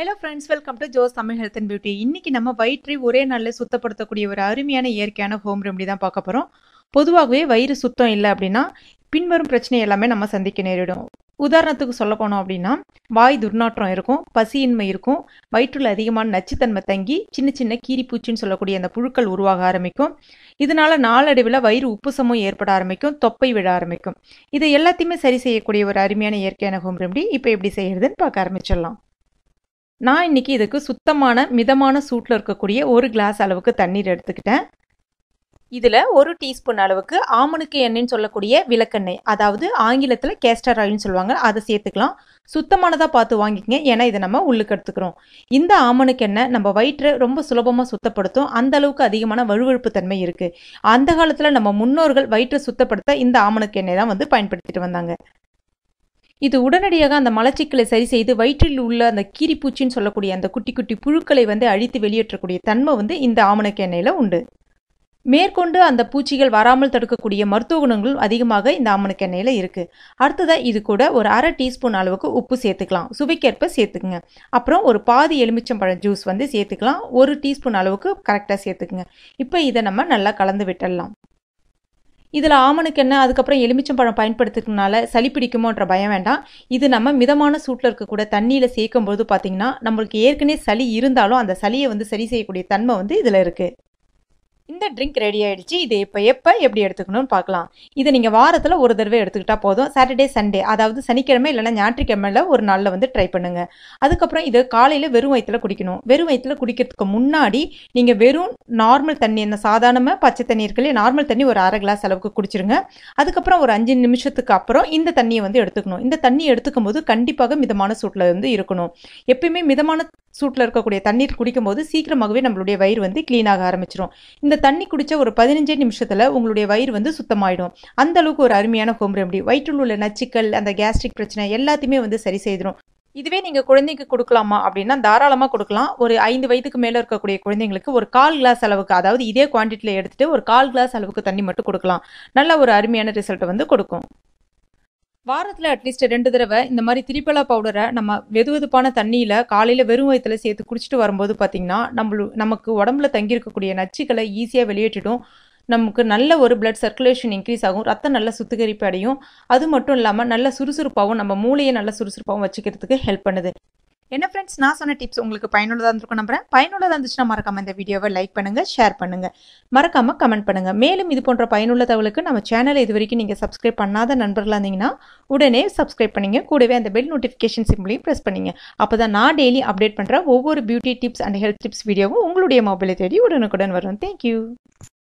hello friends welcome to Jos Tamil health and beauty இன்றைக்கி நம்ம வயிற்றை ஒரே நாளில் சுத்தப்படுத்தக்கூடிய ஒரு அருமையான இயற்கையான ஹோம் ரெமடி தான் பார்க்க போகிறோம் பொதுவாகவே வயிறு சுத்தம் இல்லை அப்படின்னா பின்வரும் பிரச்சனை எல்லாமே நம்ம சந்திக்க நேரிடும் உதாரணத்துக்கு சொல்ல போனோம் அப்படின்னா வாய் துர்நாற்றம் இருக்கும் பசியின்மை இருக்கும் வயிற்றில் அதிகமான நச்சுத்தன்மை தங்கி சின்ன சின்ன கீரிப்பூச்சின்னு சொல்லக்கூடிய அந்த புழுக்கள் உருவாக ஆரம்பிக்கும் இதனால் நாளடைவில் வயிறு உப்புசமும் ஏற்பட ஆரம்பிக்கும் தொப்பை விட ஆரம்பிக்கும் இதை எல்லாத்தையுமே சரி செய்யக்கூடிய ஒரு அருமையான இயற்கையான ஹோம் ரெமடி இப்போ எப்படி செய்கிறதுன்னு பார்க்க ஆரம்பிச்சிடலாம் நான் இன்றைக்கி இதுக்கு சுத்தமான மிதமான சூட்டில் இருக்கக்கூடிய ஒரு கிளாஸ் அளவுக்கு தண்ணீர் எடுத்துக்கிட்டேன் இதில் ஒரு டீஸ்பூன் அளவுக்கு ஆமணுக்கு எண்ணெய்னு சொல்லக்கூடிய விளக்கெண்ணெய் அதாவது ஆங்கிலத்தில் கேஸ்டர் ஆயில்னு சொல்லுவாங்க அதை சேர்த்துக்கலாம் சுத்தமானதாக பார்த்து வாங்கிக்கங்க ஏன்னா இதை நம்ம உள்ளுக்கு எடுத்துக்கிறோம் இந்த ஆமணுக்கு எண்ணெய் நம்ம வயிற்றை ரொம்ப சுலபமாக சுத்தப்படுத்தும் அந்த அளவுக்கு அதிகமான வலுவழுப்பு தன்மை இருக்குது அந்த காலத்தில் நம்ம முன்னோர்கள் வயிற்றை சுத்தப்படுத்த இந்த ஆமணுக்கு எண்ணெய் தான் வந்து பயன்படுத்திட்டு வந்தாங்க இது உடனடியாக அந்த மலச்சிக்கலை சரி செய்து வயிற்றில் உள்ள அந்த கீரிப்பூச்சின்னு சொல்லக்கூடிய அந்த குட்டி குட்டி புழுக்களை வந்து அழித்து வெளியேற்றக்கூடிய தன்மை வந்து இந்த ஆமணக்கு எண்ணெயில் உண்டு மேற்கொண்டு அந்த பூச்சிகள் வராமல் தடுக்கக்கூடிய மருத்துவ குணங்களும் அதிகமாக இந்த ஆமணக்கு எண்ணெயில் இருக்குது அடுத்ததாக இது கூட ஒரு அரை டீஸ்பூன் அளவுக்கு உப்பு சேர்த்துக்கலாம் சுவைக்கேற்ப சேர்த்துக்குங்க அப்புறம் ஒரு பாதி எலுமிச்சம்பழம் ஜூஸ் வந்து சேர்த்துக்கலாம் ஒரு டீஸ்பூன் அளவுக்கு கரெக்டாக சேர்த்துக்குங்க இப்போ இதை நம்ம நல்லா கலந்து விட்டுடலாம் இதில் ஆமனுக்கு என்ன அதுக்கப்புறம் எலுமிச்சம்பழம் பயன்படுத்துறதுனால சளி பிடிக்குமோன்ற பயம் வேண்டாம் இது நம்ம மிதமான சூட்டில் இருக்கக்கூட தண்ணியில் சேர்க்கும்போது பார்த்திங்கன்னா பார்த்தீங்கன்னா நம்மளுக்கு ஏற்கனவே சளி இருந்தாலும் அந்த சளியை வந்து சரி செய்யக்கூடிய தன்மை வந்து இதில் இருக்குது இந்த ட்ரிங்க் ரெடி ஆகிடுச்சு இது இப்போ எப்போ எப்படி எடுத்துக்கணும்னு பார்க்கலாம் இதை நீங்கள் வாரத்தில் ஒரு தடவை எடுத்துக்கிட்டால் போதும் சாட்டர்டே சண்டே அதாவது சனிக்கிழமை இல்லைனா ஞாயிற்றுக்கிழமையில் ஒரு நாளில் வந்து ட்ரை பண்ணுங்கள் அதுக்கப்புறம் இது காலையில் வெறும் வயிற்றில் குடிக்கணும் வெறும் வயிற்றில் குடிக்கிறதுக்கு முன்னாடி நீங்கள் வெறும் நார்மல் தண்ணி என்ன சாதாரணமாக பச்சை தண்ணி இருக்கலையே நார்மல் தண்ணி ஒரு அரை கிளாஸ் அளவுக்கு குடிச்சிருங்க அதுக்கப்புறம் ஒரு அஞ்சு நிமிஷத்துக்கு அப்புறம் இந்த தண்ணியை வந்து எடுத்துக்கணும் இந்த தண்ணி எடுத்துக்கும் போது கண்டிப்பாக மிதமான சூட்டில் வந்து இருக்கணும் எப்பயுமே மிதமான சூட்டில் இருக்கக்கூடிய தண்ணீர் குடிக்கும்போது சீக்கிரமாகவே நம்மளுடைய வயிறு வந்து க்ளீனாக ஆரம்பிச்சிடும் இந்த தண்ணி குடித்த ஒரு பதினஞ்சே நிமிஷத்தில் உங்களுடைய வயிறு வந்து சுத்தமாயிடும் அந்த அளவுக்கு ஒரு அருமையான ஹோம் ரெமடி வயிற்றில் உள்ள நச்சுக்கள் அந்த கேஸ்ட்ரிக் பிரச்சனை எல்லாத்தையுமே வந்து சரி செய்திடும் இதுவே நீங்கள் குழந்தைக்கு கொடுக்கலாமா அப்படின்னா தாராளமாக கொடுக்கலாம் ஒரு ஐந்து வயதுக்கு மேலே இருக்கக்கூடிய குழந்தைங்களுக்கு ஒரு கால் கிளாஸ் அளவுக்கு அதாவது இதே குவான்டிட்டியில் எடுத்துகிட்டு ஒரு கால் கிளாஸ் அளவுக்கு தண்ணி மட்டும் கொடுக்கலாம் நல்ல ஒரு அருமையான ரிசல்ட்டை வந்து கொடுக்கும் வாரத்தில் அட்லீஸ்ட் ரெண்டு தடவை இந்த மாதிரி திரிப்பலா பவுடரை நம்ம வெது வெதுப்பான தண்ணியில் காலையில் வெறும் வயிற்றுல சேர்த்து குடிச்சிட்டு வரும்போது பார்த்திங்கன்னா நம்மளு நமக்கு உடம்புல தங்கியிருக்கக்கூடிய நச்சுக்களை ஈஸியாக வெளியேற்றிடும் நமக்கு நல்ல ஒரு பிளட் சர்க்குலேஷன் இன்க்ரீஸ் ஆகும் ரத்தம் நல்ல சுத்திகரிப்பு அடையும் அது மட்டும் இல்லாமல் நல்ல சுறுசுறுப்பாகவும் நம்ம மூளையை நல்ல சுறுசுறுப்பாகவும் வச்சுக்கிறதுக்கு ஹெல்ப் பண்ணுது என்ன ஃப்ரெண்ட்ஸ் நான் சொன்ன டிப்ஸ் உங்களுக்கு பயனுள்ளதாக இருந்திருக்கும் நம்புறேன் பயனுள்ளதாக இருந்துச்சுன்னா மறக்காம இந்த வீடியோவை லைக் பண்ணுங்க ஷேர் பண்ணுங்க மறக்காம கமெண்ட் பண்ணுங்க மேலும் இது போன்ற பயனுள்ள தகவலுக்கு நம்ம சேனலை இது வரைக்கும் நீங்கள் சப்ஸ்கிரைப் பண்ணாத நண்பர்களாக இருந்தீங்கன்னா உடனே சப்ஸ்கிரைப் பண்ணிங்க கூடவே அந்த பெல் நோட்டிஃபிகேஷன் சிம்பிளையும் ப்ரெஸ் பண்ணிங்க அப்போ தான் நான் டெய்லி அப்டேட் பண்ணுற ஒவ்வொரு beauty tips and health tips வீடியோவும் உங்களுடைய மொபைலை தேடி உடனுக்குடன் வரும் தேங்க்யூ